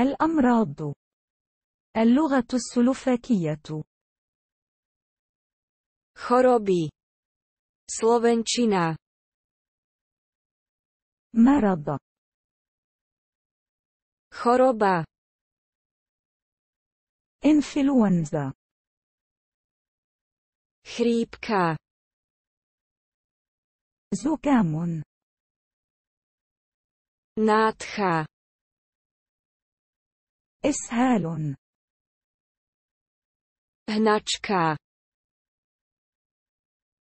الأمراض اللغة السلوفاكية خروبي سلوفنشينا مرض خروبا انفلونزا خريبكا زكام ناتخا إسهال هناتشكا.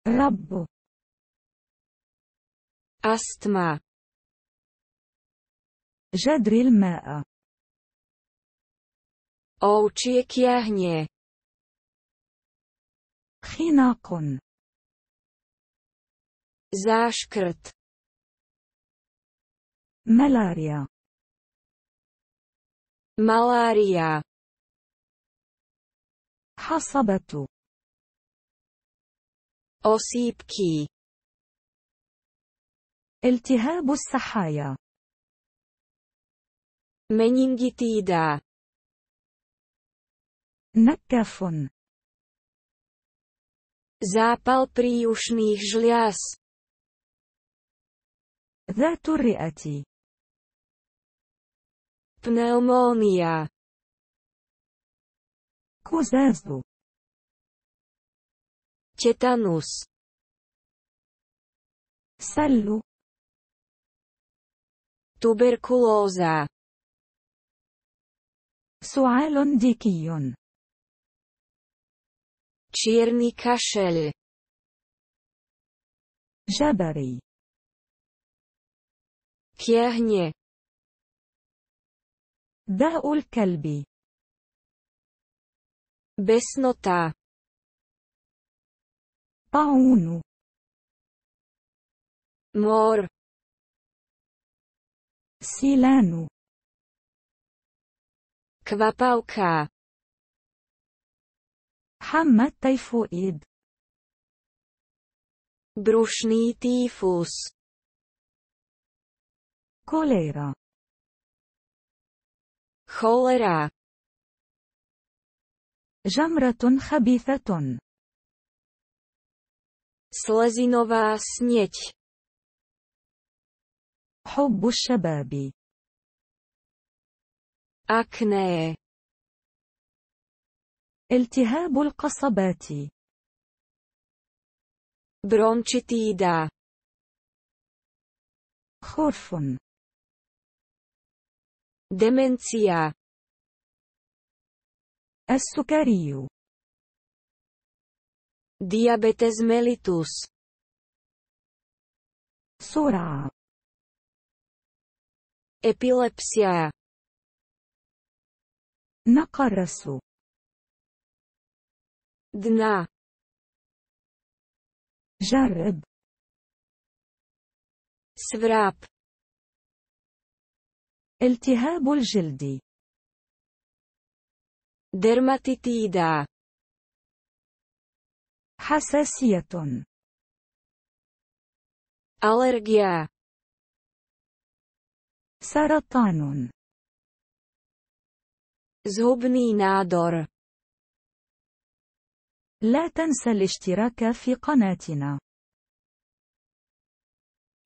رب أستما جدر الماء أوتشيك يهني خناق زاشكرت ملاريا ملاريا حصبة أصيبكي التهاب السحايا منينجيتيدا نكف زابل příušných جلياس ذات الرئة Pneumónia. Kuzenstvo. Tetanus. Sallu. Tuberkulóza. Suálon ديكي Čierny kašel. Žabary. Kiahne. داء الكلب بسنوتا طاعون مور سيلان كباباوكا حمى التيفوئيد بروشني تيفوس كوليرا cholera žamratun chabithatun Slezinová snieť حب الشباب أكنة التهاب القصبات برونشيتيدا خرف دمنسيا السكري ديابيتس ميليتوس سرعة إبيليبسيا نقرس دنا جرب سفراب التهاب الجلد درماتيتيدا حساسية ألرجيا سرطان زهبني نادر لا تنسى الاشتراك في قناتنا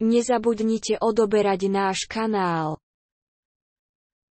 Nie zabudnite odoberať náš kanál.